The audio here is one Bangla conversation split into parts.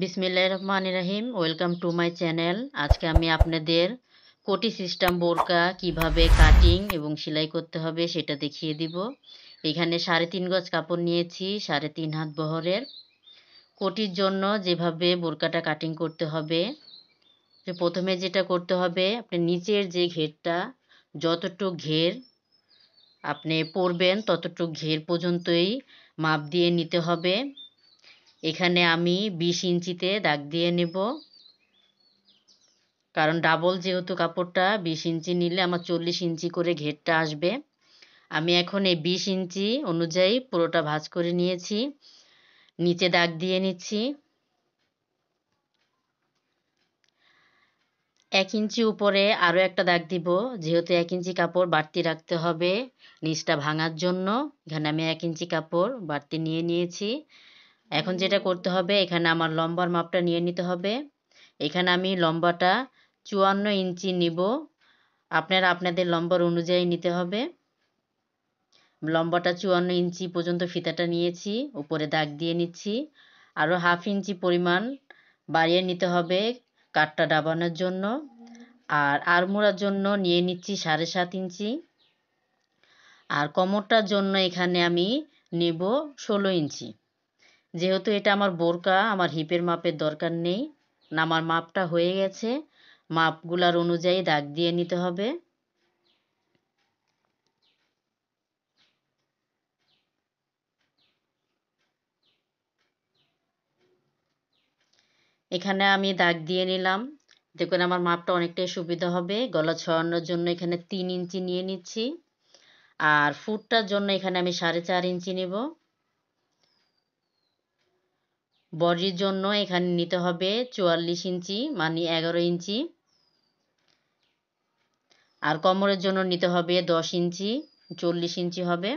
বিসমিল্লা রহমান রাহিম ওয়েলকাম টু মাই চ্যানেল আজকে আমি আপনাদের কোটি সিস্টেম বোরকা কিভাবে কাটিং এবং সেলাই করতে হবে সেটা দেখিয়ে দিব এখানে সাড়ে তিন গজ কাপড় নিয়েছি সাড়ে তিন হাত বহরের কোটির জন্য যেভাবে বোরকাটা কাটিং করতে হবে যে প্রথমে যেটা করতে হবে আপনি নিচের যে ঘেরটা যতটুক ঘের আপনি পরবেন ততটুক ঘের পর্যন্তই মাপ দিয়ে নিতে হবে এখানে আমি বিশ ইঞ্চিতে দাগ দিয়ে নেব কারণ ডাবল যেহেতু কাপড়টা বিশ ইঞ্চি নিলে আমার চল্লিশ ইঞ্চি করে ঘেরটা আসবে আমি এখন এই বিশ ইঞ্চি অনুযায়ী পুরোটা ভাজ করে নিয়েছি নিচে দাগ দিয়ে নিচ্ছি এক ইঞ্চি উপরে আরও একটা দাগ দিব যেহেতু এক ইঞ্চি কাপড় বাড়তি রাখতে হবে নিচটা ভাঙার জন্য এখানে আমি এক ইঞ্চি কাপড় বাড়তি নিয়ে নিয়েছি এখন যেটা করতে হবে এখানে আমার লম্বার মাপটা নিয়ে নিতে হবে এখানে আমি লম্বাটা চুয়ান্ন ইঞ্চি নিব আপনারা আপনাদের লম্বার অনুযায়ী নিতে হবে লম্বাটা চুয়ান্ন ইঞ্চি পর্যন্ত ফিতাটা নিয়েছি উপরে দাগ দিয়ে নিচ্ছি আরও হাফ ইঞ্চি পরিমাণ বাড়িয়ে নিতে হবে কাঠটা ডাবানোর জন্য আর আরমোড়ার জন্য নিয়ে নিচ্ছি সাড়ে সাত ইঞ্চি আর কমরটার জন্য এখানে আমি নেব ষোলো ইঞ্চি যেহেতু এটা আমার বোরকা আমার হিপের মাপের দরকার নেই না আমার মাপটা হয়ে গেছে মাপগুলার অনুযায়ী দাগ দিয়ে নিতে হবে এখানে আমি দাগ দিয়ে নিলাম দেখুন আমার মাপটা অনেকটাই সুবিধা হবে গলা ছড়ানোর জন্য এখানে তিন ইঞ্চি নিয়ে নিচ্ছি আর ফুটটার জন্য এখানে আমি সাড়ে চার ইঞ্চি নেব বডির জন্য এখানে নিতে হবে চুয়াল্লিশ ইঞ্চি মানে এগারো ইঞ্চি আর কোমরের জন্য নিতে হবে দশ ইঞ্চি চল্লিশ ইঞ্চি হবে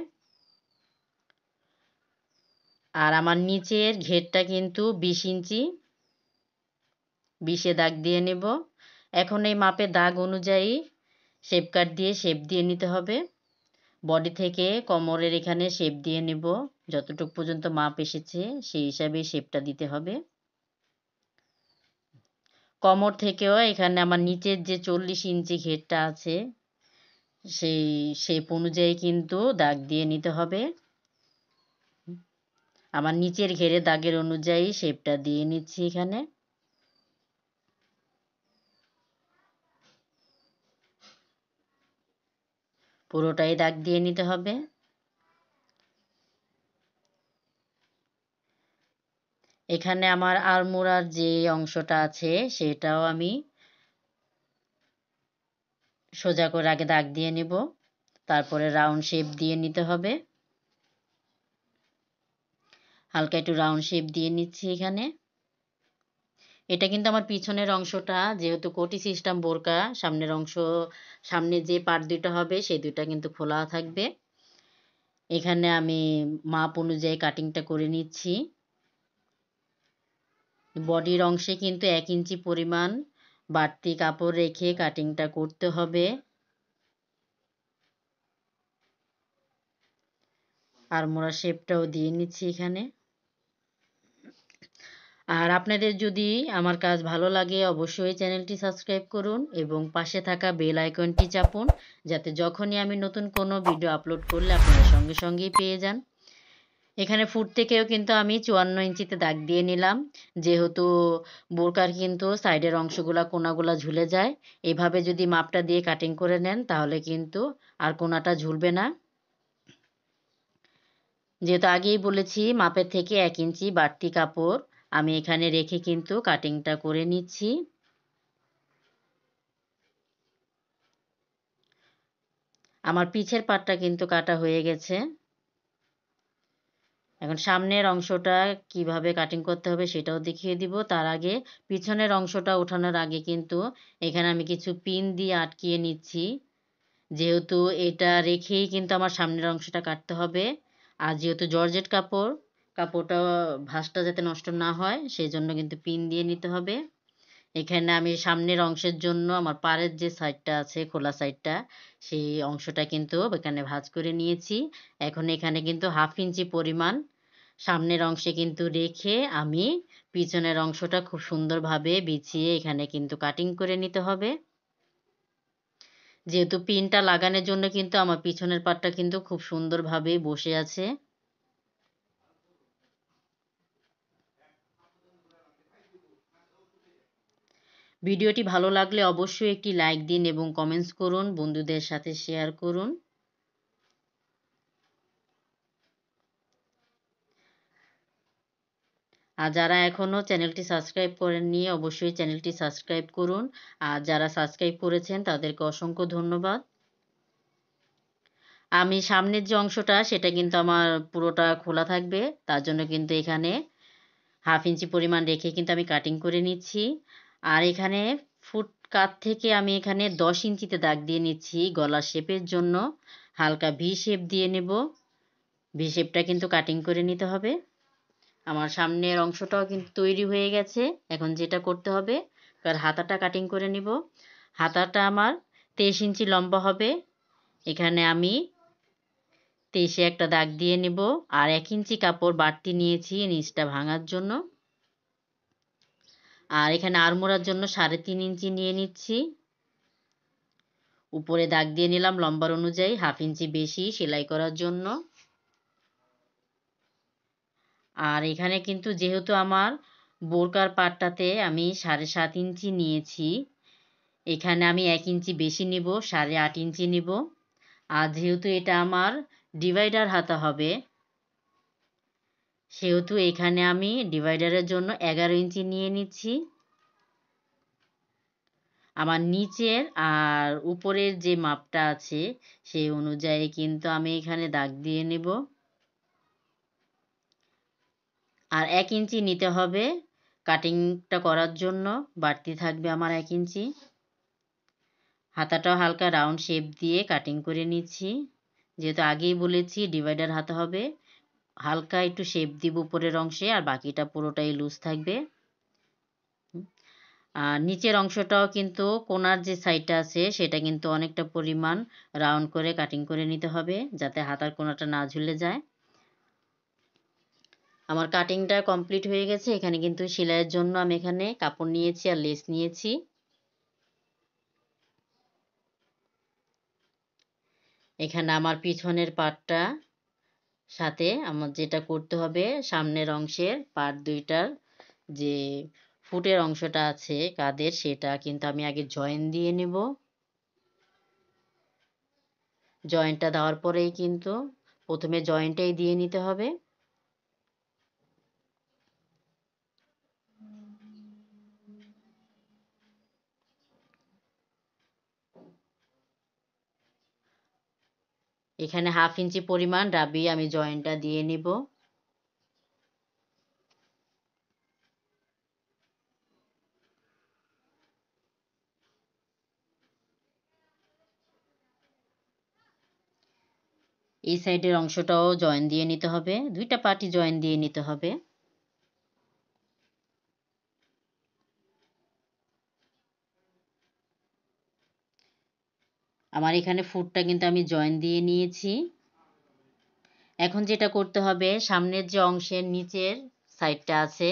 আর আমার নিচের ঘেরটা কিন্তু বিশ ইঞ্চি বিশে দাগ দিয়ে নেব এখন এই মাপে দাগ অনুযায়ী শেপ কাট দিয়ে শেপ দিয়ে নিতে হবে বডি থেকে কোমরের এখানে শেপ দিয়ে নেব যতটুক পর্যন্ত মাপ এসেছে সেই হিসাবে শেপটা দিতে হবে কমর থেকেও এখানে আমার নিচের যে চল্লিশ ইঞ্চি ঘেরটা আছে সেই শেপ অনুযায়ী কিন্তু দাগ দিয়ে নিতে হবে আমার নিচের ঘেরে দাগের অনুযায়ী শেপটা দিয়ে নিচ্ছি এখানে পুরোটাই দাগ দিয়ে নিতে হবে এখানে আমার আলমোড়ার যে অংশটা আছে সেটাও আমি সোজা করে আগে দাগ দিয়ে নিব তারপরে রাউন্ড শেপ দিয়ে নিতে হবে হালকা একটু রাউন্ড শেপ দিয়ে নিচ্ছি এখানে এটা কিন্তু আমার পিছনের অংশটা যেহেতু কোটি সিস্টেম বোরকা সামনের অংশ সামনে যে পার দুইটা হবে সেই দুইটা কিন্তু খোলা থাকবে এখানে আমি মাপ অনুযায়ী কাটিংটা করে নিচ্ছি বডির অংশে কিন্তু এক ইঞ্চি পরিমাণ বাড়তি কাপড় রেখে কাটিংটা করতে হবে আর মোড়া শেপটাও দিয়ে নিচ্ছি এখানে আর আপনাদের যদি আমার কাজ ভালো লাগে অবশ্যই চ্যানেলটি সাবস্ক্রাইব করুন এবং পাশে থাকা বেল আইকনটি চাপুন যাতে যখনই আমি নতুন কোনো ভিডিও আপলোড করলে আপনারা সঙ্গে সঙ্গেই পেয়ে যান এখানে ফুট থেকেও কিন্তু আমি চুয়ান্ন ইঞ্চিতে দাগ দিয়ে নিলাম যেহেতু বোরকার কিন্তু সাইডের অংশগুলা কোনাগুলা ঝুলে যায় এভাবে যদি মাপটা দিয়ে কাটিং করে নেন তাহলে কিন্তু আর কোনাটা ঝুলবে না যেহেতু আগেই বলেছি মাপের থেকে এক ইঞ্চি বাড়তি কাপড় আমি এখানে রেখে কিন্তু কাটিংটা করে নিচ্ছি আমার পিছের পাটটা কিন্তু কাটা হয়ে গেছে এখন সামনের অংশটা কিভাবে কাটিং করতে হবে সেটাও দেখিয়ে দিব তার আগে পিছনের অংশটা ওঠানোর আগে কিন্তু এখানে আমি কিছু পিন দিয়ে আটকিয়ে নিচ্ছি যেহেতু এটা রেখেই কিন্তু আমার সামনের অংশটা কাটতে হবে আর যেহেতু জর্জেট কাপড় কাপড়টা ভাঁজটা যাতে নষ্ট না হয় সেই জন্য কিন্তু পিন দিয়ে নিতে হবে এখানে আমি সামনের অংশের জন্য আমার পাড়ের যে সাইডটা আছে খোলা সাইডটা সেই অংশটা কিন্তু এখানে ভাজ করে নিয়েছি এখন এখানে কিন্তু হাফ ইঞ্চি পরিমাণ সামনের অংশে কিন্তু রেখে আমি পিছনের অংশটা খুব সুন্দরভাবে বিছিয়ে এখানে কিন্তু কাটিং করে নিতে হবে যেহেতু পিনটা লাগানোর জন্য কিন্তু আমার পিছনের পাটটা কিন্তু খুব সুন্দরভাবে বসে আছে ভিডিওটি ভালো লাগলে অবশ্যই একটি লাইক দিন এবং কমেন্টস করুন বন্ধুদের সাথে শেয়ার করুন আর যারা এখনও চ্যানেলটি সাবস্ক্রাইব করেন নিয়ে অবশ্যই চ্যানেলটি সাবস্ক্রাইব করুন আর যারা সাবস্ক্রাইব করেছেন তাদেরকে অসংখ্য ধন্যবাদ আমি সামনের যে অংশটা সেটা কিন্তু আমার পুরোটা খোলা থাকবে তার জন্য কিন্তু এখানে হাফ ইঞ্চি পরিমাণ রেখে কিন্তু আমি কাটিং করে নিচ্ছি আর এখানে ফুট কাত থেকে আমি এখানে দশ ইঞ্চিতে দাগ দিয়ে নিচ্ছি গলা শেপের জন্য হালকা ভি শেপ দিয়ে নেব ভি শেপটা কিন্তু কাটিং করে নিতে হবে আমার সামনের অংশটাও কিন্তু তৈরি হয়ে গেছে এখন যেটা করতে হবে এবার হাতাটা কাটিং করে নিব হাতাটা আমার তেইশ ইঞ্চি লম্বা হবে এখানে আমি তেইশে একটা দাগ দিয়ে নেব আর এক ইঞ্চি কাপড় বাড়তি নিয়েছি নিচটা ভাঙার জন্য আর এখানে আর্মোরার জন্য সাড়ে তিন ইঞ্চি নিয়ে নিচ্ছি উপরে দাগ দিয়ে নিলাম লম্বার অনুযায়ী হাফ ইঞ্চি বেশি সেলাই করার জন্য আর এখানে কিন্তু যেহেতু আমার বোরকার পাটটাতে আমি সাড়ে সাত ইঞ্চি নিয়েছি এখানে আমি এক ইঞ্চি বেশি নিব সাড়ে আট ইঞ্চি নিব আর যেহেতু এটা আমার ডিভাইডার হাতা হবে সেহেতু এখানে আমি ডিভাইডারের জন্য এগারো ইঞ্চি নিয়ে নিচ্ছি আমার নিচের আর উপরের যে মাপটা আছে সেই অনুযায়ী কিন্তু আমি এখানে দাগ দিয়ে নেব আর এক ইঞ্চি নিতে হবে কাটিংটা করার জন্য বাড়তি থাকবে আমার এক ইঞ্চি হাতাটাও হালকা রাউন্ড শেপ দিয়ে কাটিং করে নিচ্ছি যেহেতু আগেই বলেছি ডিভাইডার হাতা হবে হালকা একটু শেপ দিব উপরের অংশে আর বাকিটা পুরোটাই লুজ থাকবে আর নিচের অংশটাও কিন্তু কোনার যে সাইডটা আছে সেটা কিন্তু অনেকটা পরিমাণ রাউন্ড করে কাটিং করে নিতে হবে যাতে হাতার কোনাটা না ঝুলে যায় আমার কাটিংটা কমপ্লিট হয়ে গেছে এখানে কিন্তু সেলাইয়ের জন্য আমি এখানে কাপড় নিয়েছি আর লেস নিয়েছি এখানে আমার পিছনের পাটটা সাথে আমার যেটা করতে হবে সামনের অংশের পার দুইটার যে ফুটের অংশটা আছে কাদের সেটা কিন্তু আমি আগে জয়েন দিয়ে নেব জয়েন্টটা দেওয়ার পরেই কিন্তু প্রথমে জয়েন্টটাই দিয়ে নিতে হবে এখানে হাফ ইঞ্চি পরিমাণ রাবি আমি জয়েন্টটা দিয়ে নিব এই সাইডের অংশটাও জয়েন দিয়ে নিতে হবে দুইটা পাটি জয়েন দিয়ে নিতে হবে আমার এখানে ফুটটা কিন্তু আমি জয়েন দিয়ে নিয়েছি এখন যেটা করতে হবে সামনের যে অংশের নিচের সাইডটা আছে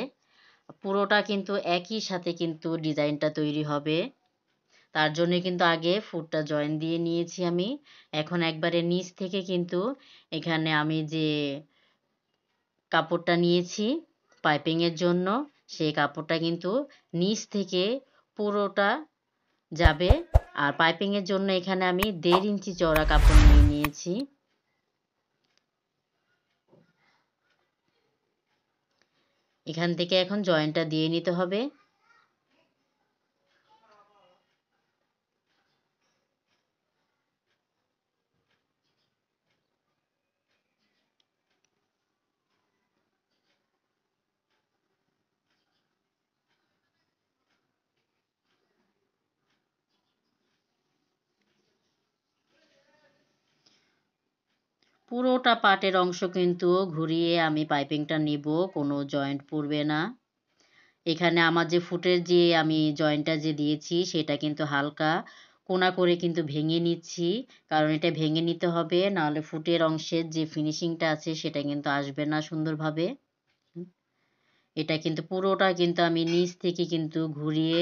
পুরোটা কিন্তু একই সাথে কিন্তু ডিজাইনটা তৈরি হবে তার জন্য কিন্তু আগে ফুটটা জয়েন দিয়ে নিয়েছি আমি এখন একবারে নিচ থেকে কিন্তু এখানে আমি যে কাপড়টা নিয়েছি পাইপিংয়ের জন্য সেই কাপড়টা কিন্তু নিচ থেকে পুরোটা যাবে আর পাইপিং এর জন্য এখানে আমি দেড় ইঞ্চি চওড়া কাপড় নিয়ে নিয়েছি এখান থেকে এখন জয়েন্টটা দিয়ে নিতে হবে গোটা পাটের অংশ কিন্তু ঘুরিয়ে আমি পাইপিংটা নিব কোনো জয়েন্ট পড়বে না এখানে আমার যে ফুটের যে আমি জয়েন্টটা যে দিয়েছি সেটা কিন্তু হালকা কোনা করে কিন্তু ভেঙে নিচ্ছি কারণ এটা ভেঙে নিতে হবে নাহলে ফুটের অংশের যে ফিনিশিংটা আছে সেটা কিন্তু আসবে না সুন্দরভাবে এটা কিন্তু পুরোটা কিন্তু আমি নিচ থেকে কিন্তু ঘুরিয়ে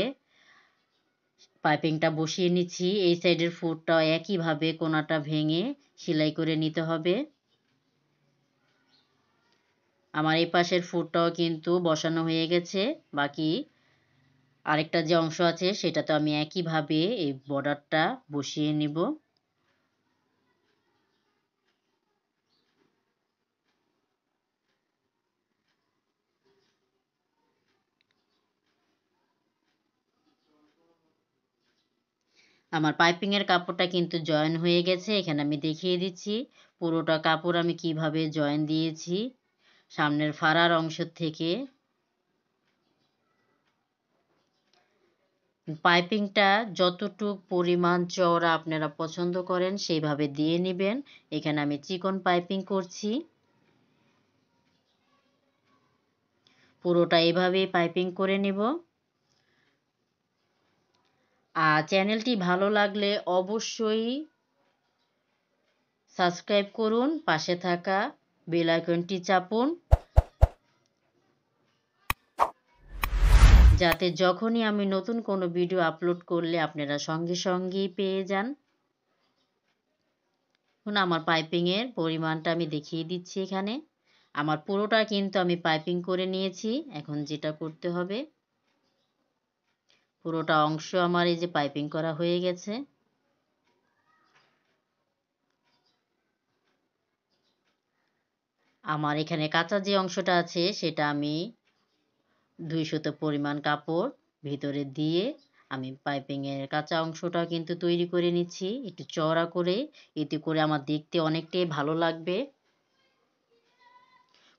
পাইপিংটা বসিয়ে নিচ্ছি এই সাইডের ফুটটাও একইভাবে কোনাটা ভেঙে সেলাই করে নিতে হবে আমার এই পাশের ফুটটাও কিন্তু বসানো হয়ে গেছে বাকি আরেকটা যে অংশ আছে সেটা তো আমি একইভাবে এই বর্ডারটা বসিয়ে নিব আমার পাইপিংয়ের কাপড়টা কিন্তু জয়েন হয়ে গেছে এখানে আমি দেখিয়ে দিচ্ছি পুরোটা কাপড় আমি কিভাবে জয়েন দিয়েছি সামনের ফাড়ার অংশ থেকে পাইপিংটা যতটুক পরিমাণ চওড়া আপনারা পছন্দ করেন সেইভাবে দিয়ে নেবেন এখানে আমি চিকন পাইপিং করছি পুরোটা এভাবেই পাইপিং করে নেব আর চ্যানেলটি ভালো লাগলে অবশ্যই সাবস্ক্রাইব করুন পাশে থাকা বেল আইকনটি চাপুন যাতে যখনই আমি নতুন কোনো ভিডিও আপলোড করলে আপনারা সঙ্গে সঙ্গেই পেয়ে যান এখন আমার পাইপিংয়ের পরিমাণটা আমি দেখিয়ে দিচ্ছি এখানে আমার পুরোটা কিন্তু আমি পাইপিং করে নিয়েছি এখন যেটা করতে হবে পুরোটা অংশ আমার এই যে পাইপিং করা হয়ে গেছে আমার এখানে কাঁচা যে অংশটা আছে সেটা আমি দুই শত পরিমাণ কাপড় ভিতরে দিয়ে আমি পাইপিংয়ের কাঁচা অংশটা কিন্তু তৈরি করে নিচ্ছি একটু চওড়া করে এতে করে আমার দেখতে অনেকটাই ভালো লাগবে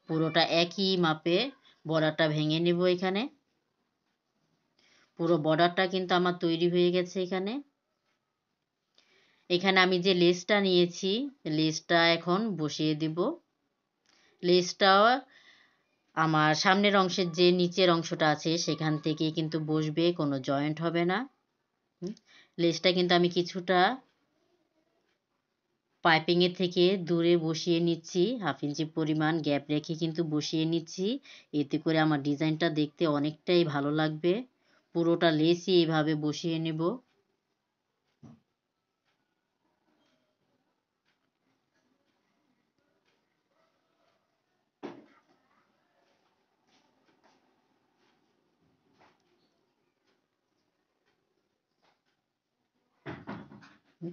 পুরোটা একই মাপে বর্ডারটা ভেঙে নেব এখানে পুরো বর্ডারটা কিন্তু আমার তৈরি হয়ে গেছে এখানে এখানে আমি যে লেসটা নিয়েছি লেসটা এখন বসিয়ে দিব লেজটা আমার সামনের অংশের যে নিচের অংশটা আছে সেখান থেকে কিন্তু বসবে কোনো জয়েন্ট হবে না লেজটা কিন্তু আমি কিছুটা পাইপিংয়ের থেকে দূরে বসিয়ে নিচ্ছি হাফ ইঞ্চি পরিমাণ গ্যাপ রেখে কিন্তু বসিয়ে নিচ্ছি এতে করে আমার ডিজাইনটা দেখতে অনেকটাই ভালো লাগবে পুরোটা লেসই এইভাবে বসিয়ে নেব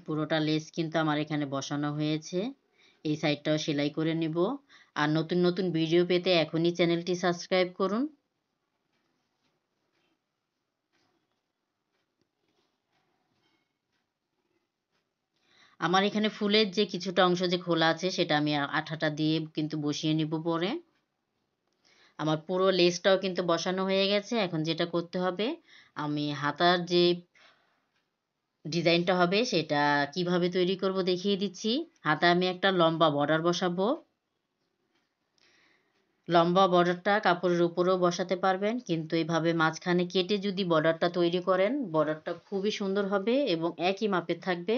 পুরোটা লেস কিন্তু আমার এখানে বসানো হয়েছে এই সাইডটাও সেলাই করে নিব আর নতুন নতুন ভিডিও পেতে এখনই চ্যানেলটি সাবস্ক্রাইব করুন আমার এখানে ফুলের যে কিছুটা অংশ যে খোলা আছে সেটা আমি আঠাটা দিয়ে কিন্তু বসিয়ে নিব পরে আমার পুরো লেসটাও কিন্তু বসানো হয়ে গেছে এখন যেটা করতে হবে আমি হাতার যে ডিজাইনটা হবে সেটা কিভাবে তৈরি করব দেখিয়ে দিচ্ছি হাতে আমি একটা লম্বা বর্ডার বসাবো লম্বা বর্ডারটা কাপড়ের উপরেও বসাতে পারবেন কিন্তু এইভাবে মাঝখানে কেটে যদি বর্ডারটা তৈরি করেন বর্ডারটা খুবই সুন্দর হবে এবং একই মাপের থাকবে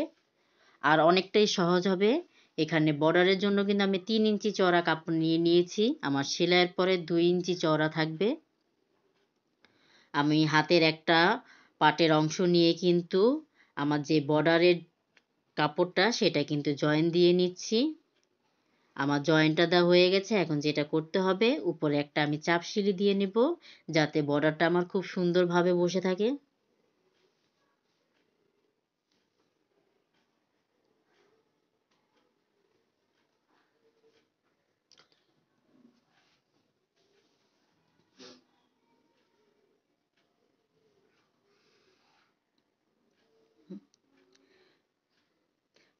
আর অনেকটাই সহজ হবে এখানে বর্ডারের জন্য কিন্তু আমি তিন ইঞ্চি চওড়া কাপড় নিয়ে নিয়েছি আমার সেলাইয়ের পরে দুই ইঞ্চি চওড়া থাকবে আমি হাতের একটা পাটের অংশ নিয়ে কিন্তু আমার যে বর্ডারের কাপড়টা সেটা কিন্তু জয়েন দিয়ে নিচ্ছি আমার জয়েন্টটা দেওয়া হয়ে গেছে এখন যেটা করতে হবে উপরে একটা আমি চাপ সিলি দিয়ে নেব যাতে বর্ডারটা আমার খুব সুন্দরভাবে বসে থাকে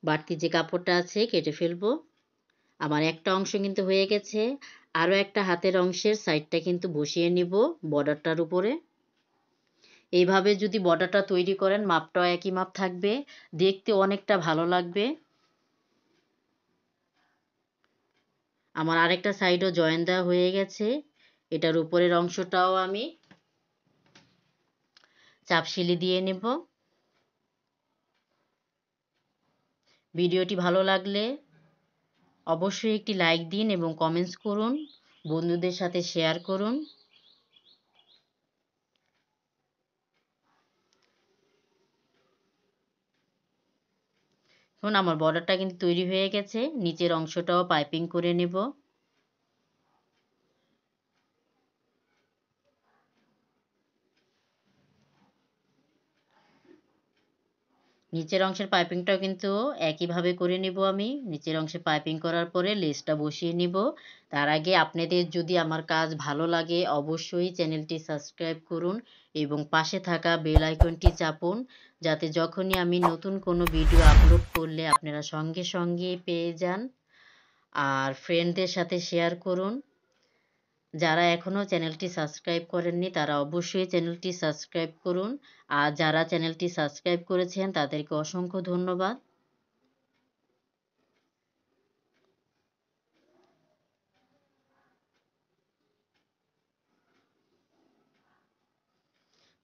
বাড়তি যে কাপড়টা আছে কেটে ফেলবো আমার একটা অংশ কিন্তু হয়ে গেছে আরও একটা হাতের অংশের সাইডটা কিন্তু বসিয়ে নিব বর্ডারটার উপরে এইভাবে যদি বর্ডারটা তৈরি করেন মাপটাও একই মাপ থাকবে দেখতে অনেকটা ভালো লাগবে আমার আরেকটা সাইডও জয়েন দেওয়া হয়ে গেছে এটার উপরের অংশটাও আমি চাপশিলি দিয়ে নেব ভিডিওটি ভালো লাগলে অবশ্যই একটি লাইক দিন এবং কমেন্টস করুন বন্ধুদের সাথে শেয়ার করুন এখন আমার বর্ডারটা কিন্তু তৈরি হয়ে গেছে নিচের অংশটাও পাইপিং করে নেব নিচের অংশের পাইপিংটাও কিন্তু একইভাবে করে নিব আমি নিচের অংশে পাইপিং করার পরে লেসটা বসিয়ে নিব তার আগে আপনাদের যদি আমার কাজ ভালো লাগে অবশ্যই চ্যানেলটি সাবস্ক্রাইব করুন এবং পাশে থাকা বেল আইকনটি চাপুন যাতে যখনই আমি নতুন কোনো ভিডিও আপলোড করলে আপনারা সঙ্গে সঙ্গে পেয়ে যান আর ফ্রেন্ডদের সাথে শেয়ার করুন যারা এখনো চ্যানেলটি সাবস্ক্রাইব করেননি তারা অবশ্যই চ্যানেলটি সাবস্ক্রাইব করুন আর যারা চ্যানেলটি সাবস্ক্রাইব করেছেন তাদেরকে অসংখ্য ধন্যবাদ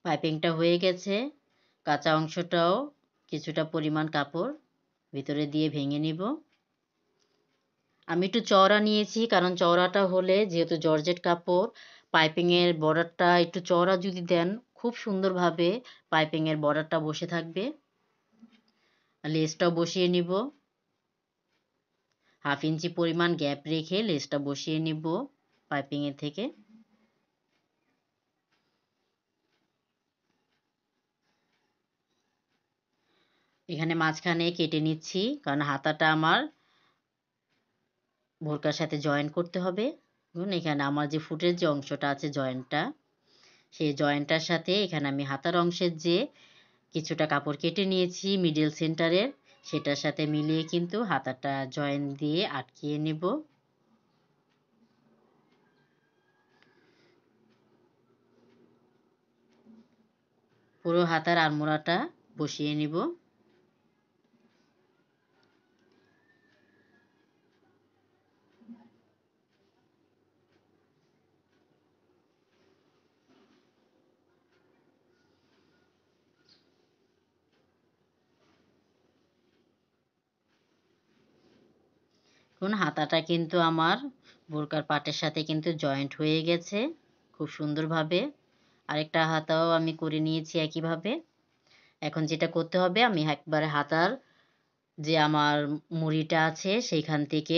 পাইপিংটা হয়ে গেছে কাঁচা অংশটাও কিছুটা পরিমাণ কাপড় ভিতরে দিয়ে ভেঙে নিব আমি একটু চওড়া নিয়েছি কারণ চওড়াটা হলে যেহেতু জর্জেট কাপড় পাইপিংয়ের বর্ডারটা একটু চওড়া যদি দেন খুব সুন্দরভাবে পাইপিংয়ের বর্ডারটা বসে থাকবে লেসটাও বসিয়ে নিব হাফ ইঞ্চি পরিমাণ গ্যাপ রেখে লেসটা বসিয়ে নিব পাইপিংয়ের থেকে এখানে মাঝখানে কেটে নিচ্ছি কারণ হাতাটা আমার বোরকার সাথে জয়েন করতে হবে ধরুন এখানে আমার যে ফুটের যে অংশটা আছে জয়েন্টটা সেই জয়েন্টটার সাথে এখানে আমি হাতার অংশের যে কিছুটা কাপড় কেটে নিয়েছি মিডিল সেন্টারের সেটার সাথে মিলিয়ে কিন্তু হাতাটা জয়েন দিয়ে আটকিয়ে নেব পুরো হাতার আলমোড়াটা বসিয়ে নিব দেখুন হাতাটা কিন্তু আমার বোরকার পাটের সাথে কিন্তু জয়েন্ট হয়ে গেছে খুব সুন্দরভাবে আরেকটা হাতাও আমি করে নিয়েছি একইভাবে এখন যেটা করতে হবে আমি একবারে হাতার যে আমার মুড়িটা আছে সেইখান থেকে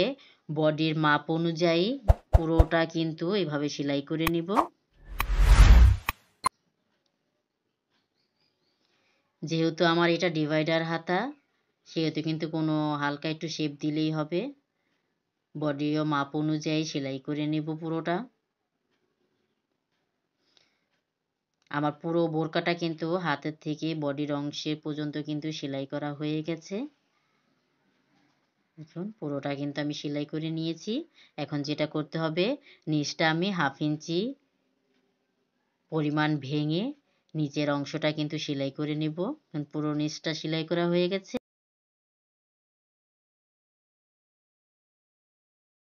বডির মাপ অনুযায়ী পুরোটা কিন্তু এভাবে সেলাই করে নিব যেহেতু আমার এটা ডিভাইডার হাতা সেহেতু কিন্তু কোনো হালকা একটু শেপ দিলেই হবে বডি ও মাপ অনুযায়ী সেলাই করে নেব পুরোটা আমার পুরো বোরকাটা কিন্তু হাতের থেকে বডির অংশে পর্যন্ত কিন্তু সেলাই করা হয়ে গেছে দেখুন পুরোটা কিন্তু আমি সেলাই করে নিয়েছি এখন যেটা করতে হবে নিচটা আমি হাফ ইঞ্চি পরিমাণ ভেঙে নিচের অংশটা কিন্তু সেলাই করে নেব পুরো নিচটা সেলাই করা হয়ে গেছে